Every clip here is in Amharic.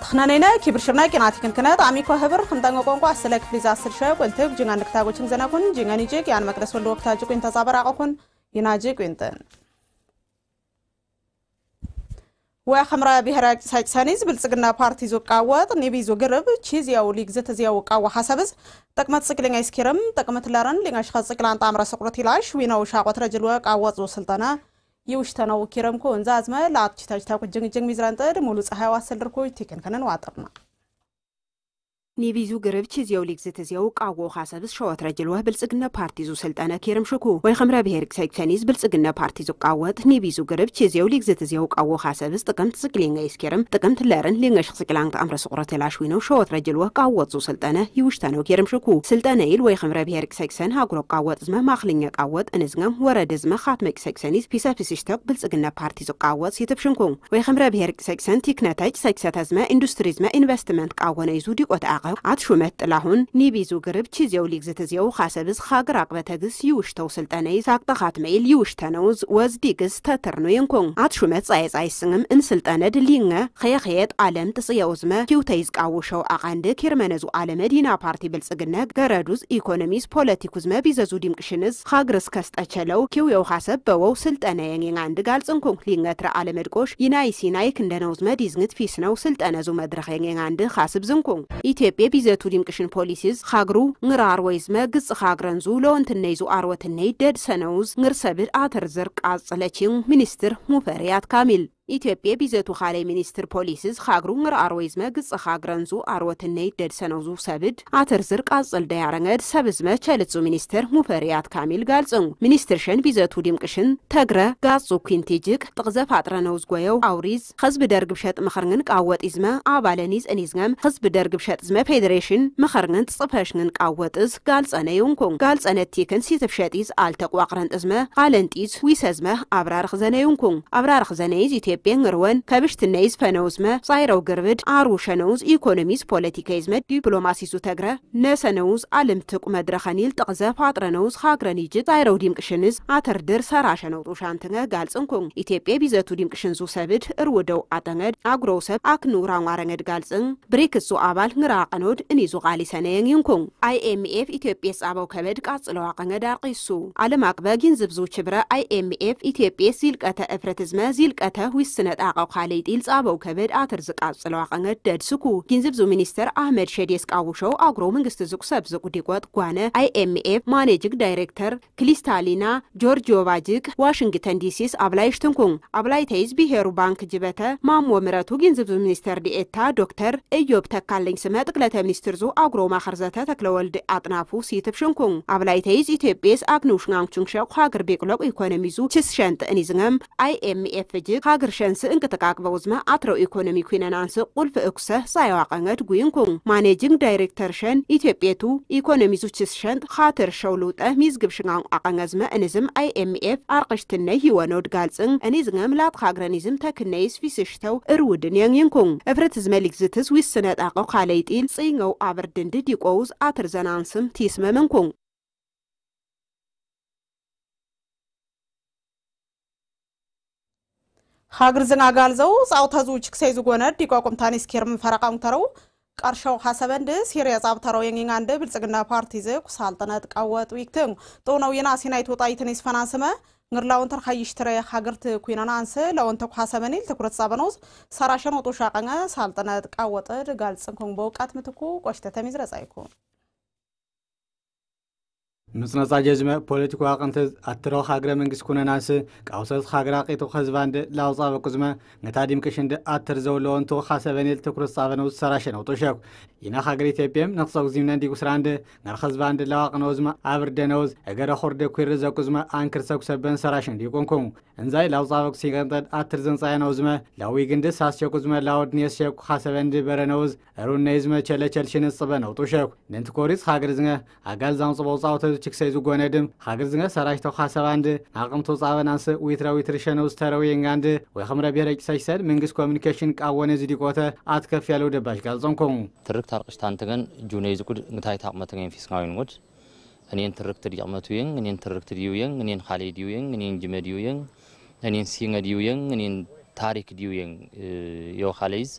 ተኽናነይነ ኪብር ሽርና ቂናቲ ክንክነት አሚኮ ህብር ክንጠንጎ ቋንቋ ስለ ክፍሊ ዛስል ሸ ቆልትግ ጅንጋን ንክታጎችን ዘነኩን ጅንጋን ይጅግ ያን መቅደስ ወልድ ወቅታጅ ቁኝ ተጻበር አቆኩን ይናጅ ቁንጥን ወይ ሐምራ ብሔራ ሳይሳኒዝ ብልጽግና ፓርቲ ዞቃወጥ ኒቢ ዞግርብ ቺዝ ያው ሊግ ዘተዚያው ቃዋ ሐሳብዝ ጠቅመት ጽቅለኛ እስኪርም ጠቅመት ላረን ሊንጋሽ ኸጽቅላን ጣምራ ሰቁረት ይላሽ ዊናው ሻቆት ረጅል ወቃወጥ ዞ ስልጠና የውሽተናው ኪረምኮ እንዛዝመ ለአትችታጅታ ቁጅንግጅንግ ሚዝራንጠድ ሙሉ ፀሐይ ዋሰልርኮ ቴክን ከነን ዋጥርና نیویزو گرفت چیزی ولیک زت زیوق آگو خاصه بس شوات رجل وح بلسگنا پارتیزو سلطانه کیرم شکو وی خم را بهرک سایکتنیز بلسگنا پارتیزو قوت نیویزو گرفت چیزی ولیک زت زیوق آگو خاصه بس تکم تسکلینگای سکیرم تکم تلرن لینگ شخص کلانگ تام رسورت لاشوینو شوات رجل وح قوت زو سلطانه یوشتانو کیرم شکو سلطانه ایل وی خم را بهرک سایکسن ها گرو قوت زمه مخلینگ قوت انزگم ورد زمه خاتم سایکسنیز پیس پیسش تاب بلسگنا پارتیزو قوت سیتپ شنکو وی خم را بهرک سایکسن تیک نتایج አት ሹመት ጥላሁን ኒቢዙ ግርብ ቺዜው ሊግዝ ትዜው ካሰብዝ ኻግር ኣቅበተግስ ይውሽተው ስልጠነይ ዛቅጠኻት መይል ይውሽተነውዝ ወዝ ዲግስ ተትርኑየንኮን አት ሹመት ጻየጻይ ስንግም እንስልጠነድ ሊንገ ኸየኸየጥ ዓለም ጥጽየውዝመ ኪውተይ ዝቃውሸው ኣቓንድ ኪርመነዙ ዓለመድ ኢና ፓርቲ ብልጽግነ ገረዱዝ ኢኮኖሚስ ፖለቲኩዝመ ቢዘዙ ዲምቅሽንዝ ኻግርስ ከስጠቸለው ኪው የውኻሰብ በወው ስልጠነ የኔን አንድ ጋልጽንኩን ሊንገትረ ዓለመድቆሽ ይናይ ሲናይ ክንደነውዝመ ዲዝንት ፊስነው ስልጠነዙ መድረኽ የኔን አንድ ኻስብ ዝንኩን ቤቢዘቱ ዲምቅሽን ፖሊሲዝ ኻግሩ ንራር arወይዝመ ግጽ ኻግረንዙ ለወንትነይዙ ዙ አርወትነይ ደድ ሰነውዝ ንርሰብድ ሰብድ አተርዘር ሚኒስትር ሙፈርያት ካሚል ኢትዮጵያ ቢዘቱ ኻላይ ሚኒስትር ፖሊስዝ ኻግሩ ንር አርወይዝመ ግጽ ኻግረንዙ አርወትነይ ደድሰነዙ ሰብድ አትርዝር ቃጽል ሰብ ዝመ ቸልጹ ሚኒስትር ሙፈርያት ካሚል ጋልጽኑ ሚኒስትር ሸን ቢዘቱ ድምቅሽን ተግረ ጋጹ ኪንቲጅቅ ጥቕዘፍ አጥረነውዝ ጎየው አውሪዝ ሕዝብ ደርግብሸጥ ምኽርግን ቃወጢዝመ ኣባለኒዝ እኒዝገም ሕዝብ ዝመ ፌዴሬሽን ምኽርግን ጽፈሽግን ቃወጥዝ ጋልጸነ ይንኩን ጋልጸነቲክን ሲትፍሸጢዝ ኣልተቋቕረንጥዝመ ቓለንጢዝ ዊሰዝመ ኣብራርኽ ዘነይንኩን ኣብራርኽ ዘነይዝ ኢትዮ የጴንርወን ከብሽትነይዝ ፈነውዝመ ጻይረው ግርብድ አሩ ሸነውዝ ኢኮኖሚስ ፖለቲካይዝ መድ ዲፕሎማሲሱ ተግረ ነሰነውዝ አለም ትቁ መድረኸኒል ጥቕዘ ፋጥረነውዝ ሃግረኒጅት ጻይረው ዲምቅሽንዝ አተርድር ሰራሸነው ጡሻንትነ ጋልጽንኩን ኢትዮጵያ ቢዘቱ ዲምቅሽንዙ ሰብድ እርውደው አጠነድ አጉረው ሰብ አክኑራ ኗረነድ ጋልጽን ብሪክሱ አባል ንራቀኖድ እኒዙ ቃሊ ሰነየን ይንኩን አይኤምኤፍ ኢትዮጵያ ጻበው ከበድ ቃጽለዋ ቀነድ አርቂሱ አለም አቅበ ጊንዝብዙ ችብረ አይኤምኤፍ ኢትዮጵያ እፍረት ዝመ ዚልቀተ ዊ ይስነጣ ቃውካለይ ጢል ጻበው ከበድ ኣተር ዝቃጽለው ኣቐንገድ ደድስኩ ግንዝብ ዙ ሚኒስተር አህመድ ሸዴስ ቃውሾው ኣጉሮ መንግስት ዝቁ ሰብ ዝቁ ዲቆጥ ጓነ አይኤምኤፍ ማኔጅግ ዳይሬክተር ክሊስታሊና ጆርጂዮቫ ጅግ ዋሽንግተን ዲሲስ ኣብላይ ሽትንኩን ኣብላይ ተይዝ ብሄሩ ባንክ ጅበተ ማሞ ምረቱ ግንዝብ ዙ ሚኒስተር ዲኤታ ዶክተር እዮብ ተካለኝ ስመ ጥቅለተ ሚኒስትር ዙ ኣጉሮ ማኸርዘተ ተክለወልድ አጥናፉ ሲትብ ሽንኩን ኣብ ላይ ተይዝ ኢትዮጵስ ኣግንውሽናንኩችንሸቅ ሃገር ቤቅለቁ ኢኮኖሚ ዙ ችስሸንጥ እኒዝንገም ኣይኤምኤፍ ጅግ ሃገር ሸንስእን ከተቃቅበ ውዝመ አትረው ኢኮኖሚ ኩነን አንስ ቁልፍ እኩሰህ ሳይዋቀንገድ ጉይንኩን ማኔጂንግ ዳይሬክተር ሸን ኢትዮጵያቱ ኢኮኖሚ ዙችስ ሸንት ኻትር ሸው ልውጠ ሚዝግብ ሽንጋን አቀንገዝመ እንዝም አይኤምኤፍ አርቅሽትነይ ይወነው ድጋልፅን እኒ ዝገም ላት ሃግረኒዝም ተክነይስ ፊስሽተው እርውድን የንይንኩን እፍረት ዝመሊክ ዝትስ ዊስ ዊስነጣቀው ካለይጢል ጽይንገው አበርድንድድ ይቆውዝ አትር ዘናንስም ቲስመምንኩን ሀገርዝን አጋልዘው ጻውታዙ ችክሰይዙ ጎነድ ይቋቁምታን ስኬርም ፈረቃሙተረው ቃርሻው ሀሰበንድ ሲሪያ ጻብተረው የኝንጋንድ ብልጽግና ፓርቲ ዝቅ ሳልጠነት ቃወጥ ዊክትም ጦነው የና ሲናይት ወጣይትን ይስፈናንስመ ንግርላውን ተርካይሽ ትረ ሀገርት ኩናና አንስ ለወንተ ሀሰበኒል ትኩረት ጻበኖዝ ሰራሸን ወጦ ሻቀኘ ሳልጠነት ቃወጥ ጋልጽንኩን በውቃት ምትኩ ቆሽተተሚዝረጻይኩ ምስ ነፃ ጀጅመ ፖለቲኩ ኣቕንቲ ኣትረኽ ሃገረ መንግስት ኩነናስ ቃውሰት ሃገራ ቒቱ ኸዝባንድ ላውፃ በቁዝመ ነታ ዲምቅሽንድ ኣትር ዘውለዎ እንቱ ሓሰበኔል ትኩረት ጻበነው ዝሰራሸ ነውጡ ሸኩ ኢና ሃገር ኢትዮጵያም ነኽሰው ዚምነ እንዲ ጉስራንድ ናር ኸዝባንድ ለዋቕነውዝመ ኣብርደነውዝ እገረ ኾርደ ኲር ዘቁዝመ ኣንክር ሰኩሰበን ሰራሽ እንዲ ይቆንኩሙ እንዛይ ላውፃ በቁሲ ቀንጠድ ኣትር ዘንጻየነውዝመ ላዊ ግንዲ ግንድ ሳስሸኩዝመ ላወድንየስ ሸኩ ሓሰበንድ በረነውዝ እሩነይዝመ ቸለቸልሽን ዝፅበ ነውጡ ሸኩ ንንቲ ኮሪፅ ሃገር ዝነ ኣጋል ዛንፅቦ ዛምጽበውጻውተ ችክሰይ ዝጐነ ድም ሓገር ዝነ ሰራሽ ተዃሰባንድ ኣቕምቶ ፃበናንስ ዊትራዊት ርሸነው የንጋንድ ወይ ከምረ ብሔረ ጭሰሽሰድ መንግስት ኮሚኒኬሽን ቃወነ ዝዲቆተ ኣትከፍ ያለው ደባሽ ጋልጸንኮሙ ትርክ ታርቅሽታ እንትገን ጁነይ ዝጉድ ንታይ ታቕመት ገን ፊስካዊንጉድ እኔን ትርክት ዲቕመቱ የን እኔን ትርክት ድዩ የን እኔን ኻሌ ድዩ የን እኔን ጅመ ድዩ የን እኔን ሲንገ ድዩ የን እኔን ታሪክ ድዩ የን ዮ ኻሌይዝ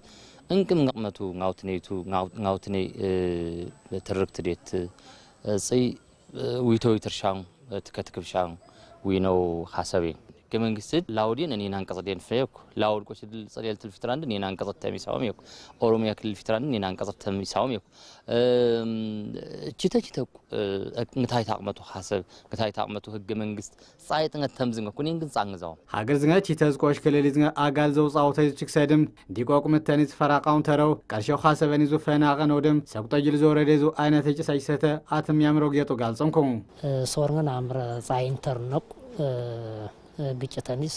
እንቅም ነቕመቱ ናውትነይቱ ናውትነይ ትርክት ዴት ጽይ ውይቶ ይትርሻ ትከትክብሻ ትከትክብሻም ሓሰብ እዩ መንግስት ላውዲን እኔን አንቀጽ ደንፈ የኩ ላውድ ቆሽ ድል ጸደል ትል ፍትራንድ እኔን አንቀጽ ተሚሳውም የኩ ኦሮሚያ ክልል ፍትራንድ እኔን አንቀጽ ተሚሳውም የኩ እቺ ተቺተኩ እንታይ ታቅመቱ ሀሰብ እንታይ ታቅመቱ ህገ መንግስት ጻይ ጥንገት ተምዝንኩ እኔን ግን ጻንዛው ሀገር ዝንገ እቺ ዝቆሽ ክልል ዝንገ አጋል ዘውጻው ተይዝችክ ሰድም ዲቋቁም ተኒት ፈራቃውን ተረው ቀርሸው ሀሰበን ይዞ ፈናቀን ወደም ሰቁጠጅል ዞረደ ዞ አይነት እጭሳይሰተ አትም ያምረው ጌጡ ጋልጸንኩም ሶርንገን አምረ ጻይ ኢንተርነቁ ግጭተኒስ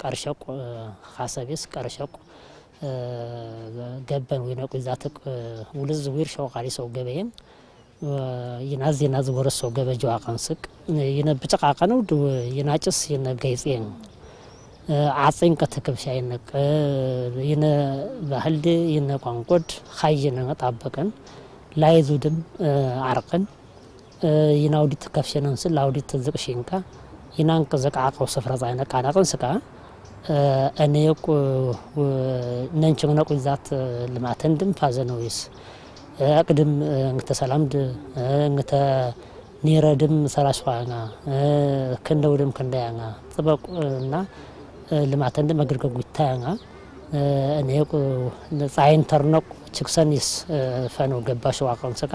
ቀርሸቁ ካሰቤስ ቀርሸቁ ገበን ወይነቁ ዛትቅ ውልዝ ዊር ቃሪ ሰው ገበየም ይናዝ ይናዝ ወረስ ሰው ገበጀው አቀንስቅ ይነ ብጭቃቀ ድ ይናጭስ ይነ ገይጽየን ዓፀኝ ከተከብሻ ይነቅ ይነ ባህል ይነ ቋንቆድ ሀይነ ጣበቀን ላይዙድም አርቅን ይናውዲት ከፍሸነንስል ላውዲት ዝቅሽንካ ይናንቅ ዘቃዓቀው ስፍራ ዛይነ ቃዳቅን ስቃ እነየቁ ነንችግነቁ ዛት ልማተን ድም ፋዘነው ይስ አቅድም እንግተ ሰላምድ እንግተ ኔረ ድም ሰራስዋኛ ክንደው ድም ክንደያና ጽበቁ እና ልማተን ድም አግርገጉ ይታያኛ እነየቁ ጻይን ተርነቁ ችክሰን ይስ ፈነው ገባ ሸዋቀን ስቃ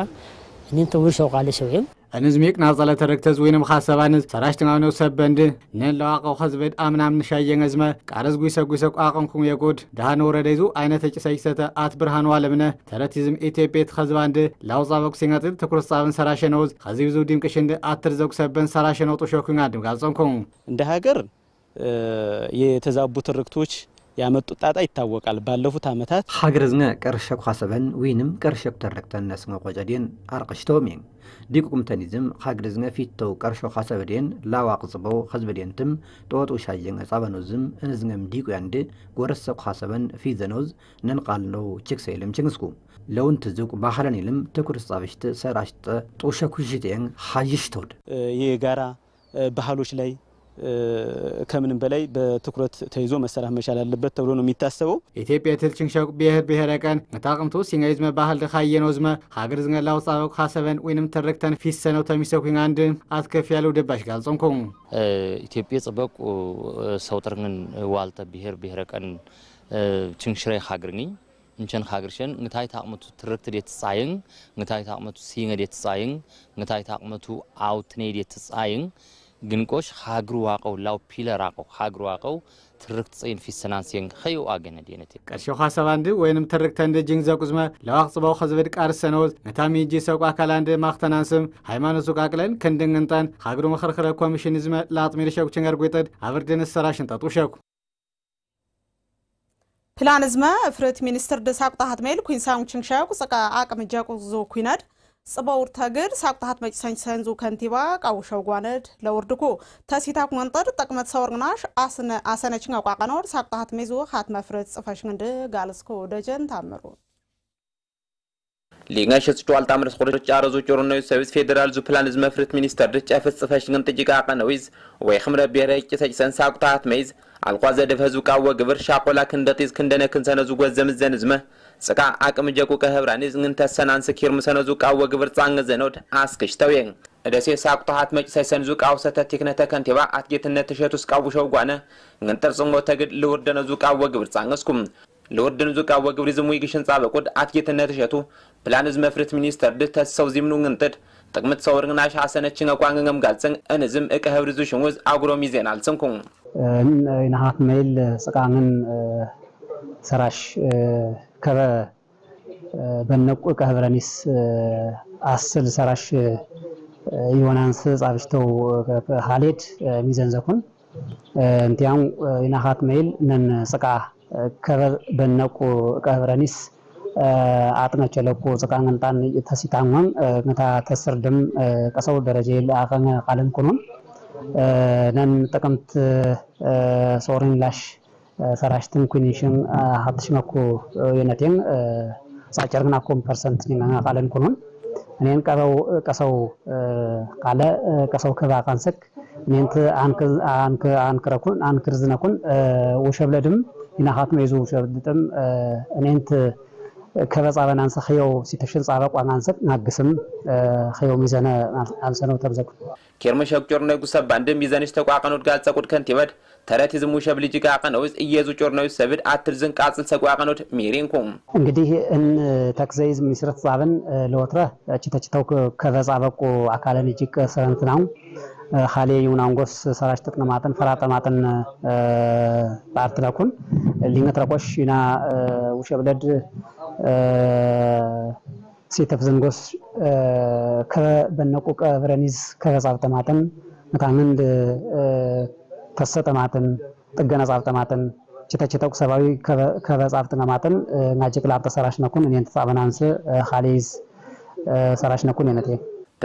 እኔን ተውል ሸውቃሌ ሸውይም ንዝሚቅ ናብ ጻለተ ርክተዝ ወይ ንምኻ ሰባንዝ ሰራሽትን ኣብ ነውሰብ በንድን ንለዋቐው ኸዝበድ ኣምናም ንሻየን እዝመ ቃረዝ ጉይሰ ጉይሰ ቋቐንኩም የጐድ ድሃን ወረደይዙ ኣይነት ተጭሰይሰተ ኣት ብርሃን ዋለምነ ተረቲዝም ኢትዮጵያ ትኸዝባንድ ላውጻበ ኩሴናጢል ትኩርጻብን ሰራሸነውዝ ኸዚብዙ ድምቅሽንድ ኣትርዘጉሰበን ሰራሸነው ጡሾኩንጋ ድምጋጸምኩም እንደ ሀገር የተዛቡ ትርክቶች ያመጡት ጣጣ ይታወቃል። ባለፉት ዓመታት ሀገር ዝነ ቀርሸብ ኻሰበን ወይንም ቀርሸብ ተረክተን ነስመ ቆጨዴን አርቅሽቶም እየን ዲቁቁምተኒዝም ሀገር ዝነ ፊተው ቀርሾ ኻሰበዴን ላዋቅ ጽበው ኸዝበዴንትም ጦጡ ሻየን ጸበኖዝም እንዝነም ዲቁ ያንድ ጎረሰብ ኻሰበን ፊዘኖዝ ነንቃል ነው ችክሰይልም ችንስኩ ለውንት ዝቁ ባህለን ይልም ትኩር ጻብሽት ሰራሽጠ ጦሸኩሽቴን ሀይሽተውድ የጋራ ባህሎች ላይ ከምንም በላይ በትኩረት ተይዞ መሰራት መቻል አለበት ተብሎ ነው የሚታሰበው። ኢትዮጵያ ትልችንሸቅ ብሔር ብሔረ ቀን ነታቅምቱ ሲንጋይዝመ ባህል ድኻየን ዝመ ሀገር ዝገላው ጻበቅ ሀሰበን ወይንም ትርክተን ፊሰነው ተሚሰኩኝ አንድ አትከፍ ያለው ደባሽ ጋልጾንኩም ኢትዮጵያ ጽበቁ ጥርግን ዋልተ ብሔር ብሔረ ቀን ችንሽራይ ሃገርኝ እንቸን ሀገርሸን ንታይ ታቅመቱ ትርክት ዴት ጻይን ንታይ ታቅመቱ ሲንገ ዴት ጻይን ንታይ ታቅመቱ አውትኔ ዴት ጻይን ግንቆሽ ሃግሩ ዋቀው ላው ፒለር አቀው ሃግሩ ዋቀው ትርክት ጽይን ፊስናንስየን ኸዩ አገነድ የነት ቀርሸው ሓሰባንድ ወይንም ትርክተ እንደ ጅንግ ዘቁዝመ ለዋቅ ጽበው ከዝብድ ቃር ሰነወት ነታ ሚጂ ሰብቋ ካላንድ ማክተናንስም ሃይማኖት ቃቅለን ክንድንግንጠን ሃግሩ መኸርኸረ ኮሚሽን ዝመ ለአጥሚር ሸኩ ችንገር ጐጠድ አብርድን ሰራሽን ጠጡ ሸኩ ፕላንዝመ ፍርት ሚኒስትር ደሳቁ ጣሃት ሜል ኩንሳሙችንሻቁ ጸቃ አቅምጃቁ ዞ ኩይናድ ጽበውር ተግድ ሳቁጣሃት መጭሰኝ ሰንዙ ከንቲባ ቃውሸው ጓነድ ለውርድኩ ተሲታ መንጠር ጠቅመት ሰወርግናሽ አሰነችን አቋቀኖር ሳቁጣሃት ሜዙ ሀት መፍረት ጽፈሽ ግንድ ጋልስኮ ደጀን ታምሩ ሊንጋሽ ስቷል ታምርስ ቁርጭ አረዞ ጮርኖ ሰብስ ፌደራል ዙ ፕላን ዝ መፍረት ሚኒስተር ድጭ አይፈጽፈሽ ግን ጥጅቃ ቀነዊዝ ወይ ኽምረ ብሔራዊ ጭሰጭ ሰንሳ ቁታት መይዝ አልኳ ዘደፍ ህዝብ ቃወ ግብር ሻቆላ ክንደጢዝ ክንደነ ክንሰነዙ ጎዘም ዘንዝመ ጽቃ አቅም ጀቁ ቀህብራኒዝ ግን ተሰናን ስኪር ምሰነዙ ቃወ ግብር ጻንገ ዘኖድ አስክሽ ተውየን ደሴ ሳቁጣሃት መጭ ሳይሰንዙ ቃው ሰተት ቴክነተ ከንቲባ አትጌትነት ተሸቱ ስቃውሸው ጓነ እንጠርጽሞ ተግድ ልውርደነዙ ቃወ ግብር ጻንገስኩም ለወርድን ዙቃ ወግብሪ ዝሙይ ግሽን ጻበቁድ አት ጌትነት እሸቱ ፕላን ህዝብ መፍርት ሚኒስተር ድተት ሰው ዚምኑ እንጥድ ጥቅምት ሰው ርግናሽ አሰነችን ቋንገም ጋልጽን እንዝም እቀ ህብሪ ዙ ሽሙዝ አጉሮም ይዜን ጽንኩ ናሃት መይል ጽቃምን ሰራሽ ከበ በነቁ እቀ ህብረኒስ አስል ሰራሽ ይሆናንስ ጻብሽተው ሀሌድ ሚዘንዘኩን እንቲያም ናሃት መይል ነን ጽቃ በነቁ ቀብረኒስ አጥነ ለቁ ጽቃንንጣን ንጣን ምታ ተስር ድም ቀሰው ደረጀ ለአፈን ቃለን ኩኑን ነን ጥቅምት ሶሪን ላሽ ሰራሽትን ኩኒሽን ሀብትሽ መኮ የነቴን ጻጨርግና ኮም ፐርሰንት ኒመና ቃለን ኩኑን እኔን ቀረው ቀሰው ቃለ ቀሰው ክባ ቃንሰክ እኔንት አንክርዝነኩን ውሸብለድም ኢናኻትመ እዩ ዝውሽር ድጥም እኔንት ከበፃበን ኣንሰ ክየው ሲተሽን ፃበ ቋን ኣንሰብ ናግስም ክየው ሚዘነ ኣንሰነው ተብዘጉ ኬርመሸ ጮርነዩ ጉሰብ ባንድም ሚዘንሽ ተቋቀኖት ጋል ፀቁድ ከንቲበድ ተረት ዝሙሸብ ልጅ ጋቀነውስ እየዙ ጮርነዩ ሰብድ ኣትርዝን ቃፅን ሰቋቀኖት ሚሪንኩ እንግዲህ እን ተክዘይ ምስረት ፃብን ለወትረ ችተችተው ከበፃበቁ ኣካለን እጅግ ሰበንትናው ሀሌ ዩናንጎስ ሰራሽ ጥቅን ጥቅነማጥን ፈራጠማጥን በአርትረኩን ሊንገትረቆሽ ዩና ውሸብለድ ሴተፍ ዘንጎስ ከበነቁ ቀብረኒዝ ከጻብተማጥን ምታምንድ ተሰጠማጥን ጥገና ጻብተማጥን ቸተቸተቁ ሰብአዊ ከበጻብተማጥን ናጀቅላ ተሰራሽ ነኩን እኔን ተጻበናንስ ሀሌይዝ ሰራሽ ነኩን የነቴ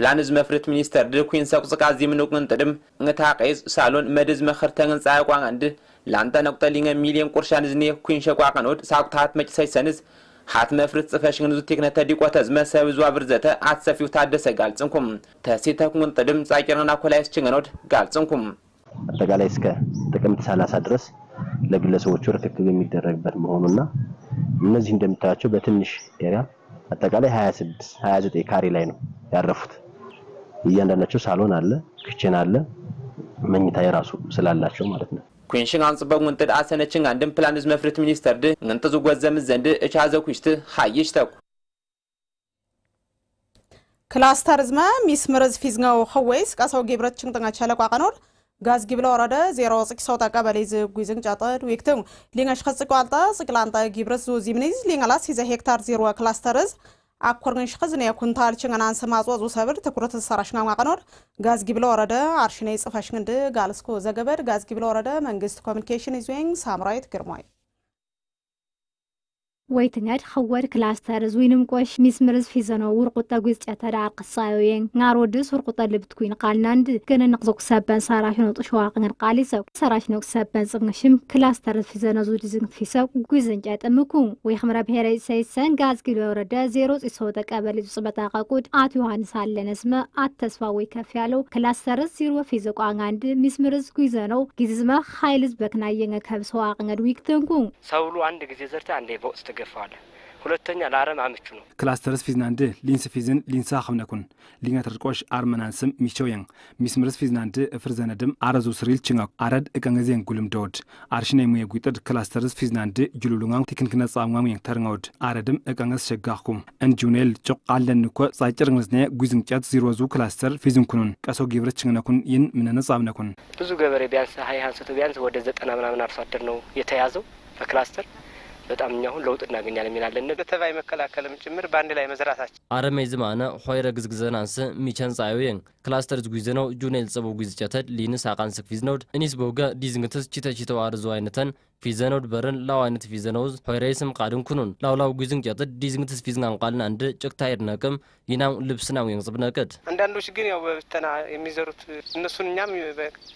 ፕላንዝ መፍርት ሚኒስተር ድኩን ሰቁጽቃ ዚምንቁን ጥድም እንታ ቀይጽ ሳሎን መድዝ መኸር ተንጻይ ቋን አንድ ላንተ ነቁጠሊንገ ሚሊዮን ቁርሻን ዝኔ ኩን ሸቋቀን ወድ ሳቁታት መጭሰይ ሰንዝ ሓት መፍርት ጽፈሽግን ዙቴክነተ ዲቆተ ዝመሰብ ዙ ዘተ ኣትሰፊው ታደሰ ጋልጽንኩም ተሴተኩን ጥድም ጻቂርና ኮላይስ ችንገኖድ ጋልጽንኩም አጠቃላይ እስከ ጥቅምት 30 ድረስ ለግለሰቦቹ ርክክብ የሚደረግበት መሆኑና እነዚህ እንደምታያቸው በትንሽ ኤሪያ አጠቃላይ 26 29 ካሬ ላይ ነው ያረፉት። እያንዳንዳቸው ሳሎን አለ፣ ክችን አለ፣ መኝታ የራሱ ስላላቸው ማለት ነው። ኩንሽን አንጽበው ውንጥድ አሰነችን አንድም ፕላንዝ መፍርት ሚኒስተር ድ እንጥዙ ጎዘም ዘንድ እቻዘው ኩሽት ሀይሽ ተኩ ክላስተር ዝመ ሚስ ሚስምርዝ ፊዝኛው ኸወይስ ቃሳው ጌብረት ችንጥንጋች ያለቋቀኖር ጋዝ ጊብለ ወረደ ዜሮ ጽቅ ሰውጣ ቀበሌ ዝጉይዝን ጫጠድ ዌክትም ሊንሽ ከጽቋልጣ ጽቅላንጣ ጊብረት ዙ ዚምኒዝ ሊንጋላስ ይዘ ሄክታር ዜሮ ክላስተርዝ አኮርንሽ ሽኸዝነ ኩንታል ችንገን አንሰ ማጽወጹ ሰብር ትኩረት ዝሰራሽና ማቀኖር ጋዝጊ ብለ ወረደ አርሽኔ ይጽፈሽ ግንድ ጋልስኮ ዘገበድ ጋዝጊ ብለ ወረደ መንግስት ኮሚኒኬሽን ይዞኝ ሳምራዊት ግርማይ ወይ ኸወድ ክኸወድ ክላስተርዝ ዊንምቆሽ ሚስ ምርዝ ሒዘነውር ቁጠ ጒዝጨተ ደዓር ክሳዮየን ናር ወድስ ውርቁጠ ልብት ኩን ቃልናንድ ገነ ንቕዞ ክሰበን ሰራሽ ነጡ ሸዋቅን ቃል ይሰብ ሰራሽ ነው ክሰበን ጽግንሽም ክላስተርዝ ሒዘነ ዙድዝን ትፊሰብ ጒዝንጨ ጥምኩ ወይ ኽምረ ብሔረ ሰይሰን ጋዝ ጊሎ የወረደ ዜሮ ጺሶወጠ ቀበል ጽበጣ ቐቁድ ኣት ዮሃንስ ኣለነስመ ኣት ተስፋ ወይ ከፍ ያለው ክላስተርዝ ዚርወ ፊዘ ቋንጋንድ ሚስ ምርዝ ጒዘነው ጊዝዝመ ኻይል ዝበክናየን ከብ ሰዋቕነድ ዊክትንኩ ሰውሉ አንድ ጊዜ ዘርተ አንዴ በውስጥ ይገፋዋል። ሁለተኛ ለአረም አምቹ ነው። ክላስተርስ ፊዝናንድ ሊንስ ፊዝን ሊንሳ ከምነኩን ሊኛ ተርቆሽ አርመናንስም ሚቸውያን ሚስምርስ ፊዝናንድ እፍር ዘነድም አረዙ ስሪል ችንጋኩ አረድ እቀንገዜን ጉልም ደወድ አርሽና የሙየ ጉጥድ ክላስተርስ ፊዝናንድ ጅሉሉጋም ቴክኒክና ጻሙም የን ተርንገወድ አረድም እቀንገስ ሸጋኩም እንጂውኔል ጮቅ አለንኮ ጻጭር ንግዝነ ጉዝንጨት ዚሮዙ ክላስተር ፊዝንኩኑን ቀሶ ጊብር ችንነኩን ይን ምነነ ጻምነኩን ብዙ ገበሬ ቢያንስ ሀይ ሀንሰቱ ቢያንስ ወደ ዘጠና ምናምን አርሶ አደር ነው የተያዘው በክላስተር በጣም እኛ አሁን ለውጥ እናገኛለን የሚናለን በተባይ መከላከልም ጭምር በአንድ ላይ መዝራታችን አረመይ ዝማነ ሆይረ ግዝግዘን አንስ ሚቸን ጻዮየን ክላስተር ነው ጁኔል ጽቡ ጽቦ ጉዝጨተድ ሊንስ አቃንስክ ፊዝ ነውድ እኒስ በውገ ዲዝንግትስ ቺተቺተው አርዞ አይነተን ፊዘነው ድበርን ላዋይነት ፊዘነውዝ ሆይሬስም ቃድን ኩኑን ላውላው ጉዝን ጨጥድ ዲዝንግትስ ፊዝን አንቃልን አንድ ጭቅታ ይድነቅም ይናም ልብስና ወንጽብ ነቅድ አንዳንዶች ግን ያው በብተና የሚዘሩት እነሱን እኛም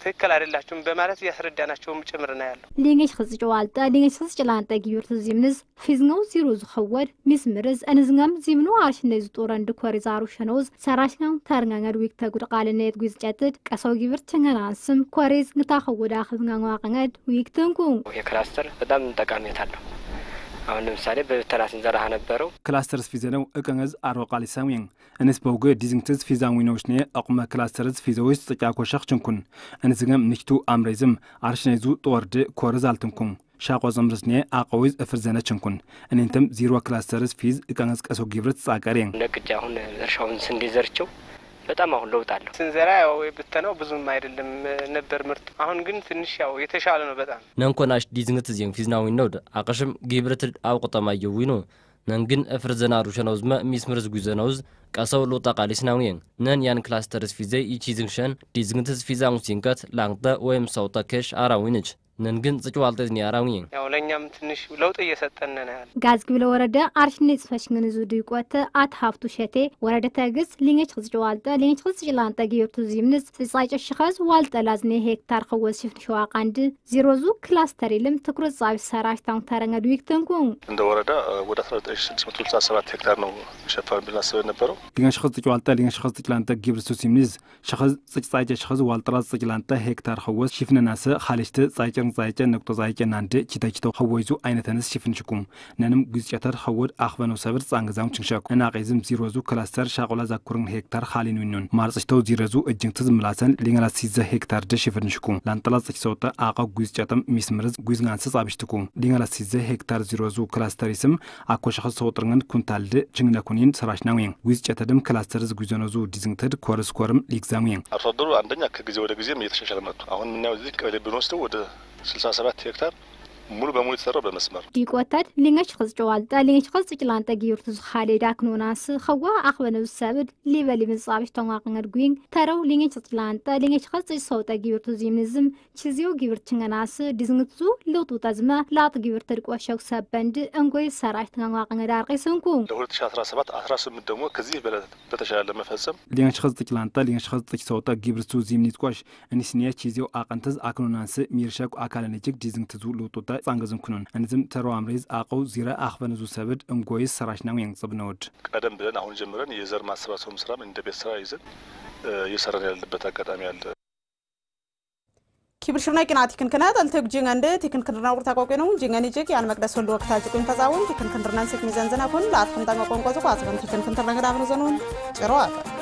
ትክክል አይደላችሁም በማለት እያስረዳናቸውም ጭምርና ያለው ሊንጌሽ ክዝጭዋልጠ ሊንጌሽ ክዝጭላንጠ ጊዩርት ዚምንዝ ፊዝንው ዚሩ ዝኸወድ ሚስ ምርዝ እንዝንገም ዚምኑ አርሽነ ዝጦረ እንድኮሪ ዛሩ ሸነውዝ ሰራሽናም ተርንጋንገድ ዊክ ተጉድ ቃልነየት ጉዝ ጨጥድ ቀሰው ጊብርት ትንገናንስም ኮሬዝ ንታኸወዳ ክዝንገንዋቅንገድ ዊክ ትንኩ ክላስተር በጣም ጠቃሚነት አለው። አሁን ለምሳሌ በተራስን ዘራህ ነበረው ክላስተርስ ፊዘነው እቅንዝ አሮቃል ሰሚን እንስ በውገ ዲዝንክትዝ ፊዛዊኖች ነ አቁመ ክላስተርስ ፊዘዎች ጥቂያ ኮሸክ ችንኩን እንስገም ንክቱ አምሬዝም አርሽነይዙ ጦወርድ ኮርዝ አልትንኩም ሻቆ ዘምርስ ነ አቀዊዝ እፍር ዘነ ችንኩን እኔንተም ዚሮ ክላስተርስ ፊዝ እቀንዝ ቀሶ ጊብረት ጻቀሬ ነቅጫ አሁን እርሻውን ስንዴ ዘርቸው በጣም አሁን ለውጥ አለሁ። ስንዘራ ያው ብተናው ብዙም አይደለም ነበር ምርት። አሁን ግን ትንሽ ያው የተሻለ ነው በጣም ነንኮናሽ ዲዝንግት ዚን ፊዝናዊ ነው አቅሽም አቀሽም ጊብርትል አውቁጠማየው ነን ግን እፍር ዘናሩ ሸነውዝመ ሚስምርዝ ጉዘነውዝ ቀሰው ሎጣ ቃሊስናውኔን ነን ያን ክላስተርስ ፊዜ ይቺ ዝንሸን ዲዝንግትስ ፊዛሙሲንከት ላንተ ወይም ሰውጠ ኬሽ አራዊንች ነን ግን ጽጩ አልጠዝኒ አራውኝ ያው ለእኛም ትንሽ ለውጥ እየሰጠን ነው ያለ ጋዝግብለ ወረደ አርሽኔ ጽፈሽ ግን ዙ ድቆት አት ሀብቱ ሸቴ ወረደ ተግስ ሊኘች ክጽጩ ዋልጠ ሊኘች ክጽ ጭላንጠ ጊዮርቱ ዚምንስ ጽጻጭ ሽኸዝ ዋልጠ ላዝኔ ሄክታር ክወዝ ሽፍን ሸዋቃንድ ዚሮዙ ክላስተር ይልም ትኩረት ጻቢ ሰራሽ ታውን ተረንገ ድዊክ ተንቁም እንደ ወረዳ ወደ ሰባት ሄክታር ነው ሸፋን ብል ስበ ነበረው ሊኘች ጽጭ ዋልጠ ሊኘች ክጽ ጭላንጠ ጊዮርቱ ሲምንስ ሽኸዝ ጽጭ ጻጭ ሽኸዝ ዋልጠ ላዝ ጽጭ ሄክታር ክወዝ ሽፍንናሰ ካልሽተ ጻጭ ሸርንዛይጨን ነቁጦዛይጨን አንድ ቺተቺቶ ኸወይዙ ዓይነተንስ ሽፍንሽኩም ነንም ግዝጨተር ሀወድ አኽበኖ ሰብር ጻንግዛም ችንሸኩ እናቄዝም ዚሮዙ ክላስተር ሻቆላ ዛኩርን ሄክታር ዊኑን ማርጽሽተው ዚረዙ እጅንትዝ ምላሰን ሊንገላሲዘ ሄክታር ደ ሽፍንሽኩ ላንጠላጽች ሰውጠ አቀ ጉዝጨትም ሚስምርዝ ጉዝንጋንስስ አብሽትኩ ሊንገላሲዘ ሄክታር ዚሮዙ ክላስተር ክላስተሪስም አኮሸኸ ሰውጥርንግን ኩንታልድ ችግነኩኒን ሰራሽናዊ ጉዝጨተድም ክላስተርዝ ጉዞነዙ ዲዝንግተድ ኮርስ ኮርም ሊግዛሙ አርሶ አደሩ አንደኛ ከጊዜ ወደ ጊዜም እየተሻሻለ መጡ። አሁን ምናየው እዚህ ቀበሌ ብንወስደው ወደ ስልሳ ሰባት ሄክታር ሙሉ በሙሉ የተሰራው በመስመር ዲቆተድ ሊንገች ቅፅጭ ዋልጣ ሊንገች ላንጠ ጊዮርቱ ዝኻሌዳ ክንውናስ ኸዋ ኣኽበነ ሰብድ ሊበሊ ምጻብሽ ተዋቕንገድ ጉይን ተረው ሊንገች ቅፅጭ ላንጠ ሊንገች ቅፅጭ ሰውጠ ጊዩርቱ ዚምንዝም ችዚው ጊብርት ችንገናስ ዲዝንግቱ ልውጡ ጠዝመ ላጥ ትድቆ ድቆሸው ሰበንድ እንጎይ ሰራሽ ተዋቕንገድ ኣርቂስንኩ ለ2017 18 ደግሞ ከዚህ በተሻለ ሊንገች ላንጠ ሊንገች ሰውጠ ጊብርቱ ዚምኒትቆሽ እንስኒያ ችዚው ኣቐንተዝ ኣክኖናንስ ሚርሸኩ ኣካለነጅግ ዲዝንግትዙ ልውጡጠ ጻንገዝን ኩኑን እንዝም ተረዋምሬዝ አቀው ዚረ አኽበን ዙ ሰብድ እንጎይስ ሰራሽናው ያንጽብ ነውድ ቀደም ብለን አሁን ጀምረን የዘር ማሰባሰቡ ስራም እንደ ቤት ስራ ይዘን እየሰራን ያለበት አጋጣሚ አለ። ሽርና ቂና ቲክንክናት አልተግ ጅንገንድ ቲክንክንድና ቁርታ ቆቄኖም ጅንገን ጅግ ያን መቅደስ ወንድ ወቅታ ጅቁን ተጻውን ቲክንክንድና ስክ ሚዘንዝና ኩን ለአትክምጣ ቆንቆ ዝቋ አጽበን ቲክንክንትርነግዳብን ዘኑን ጭሮ አቀ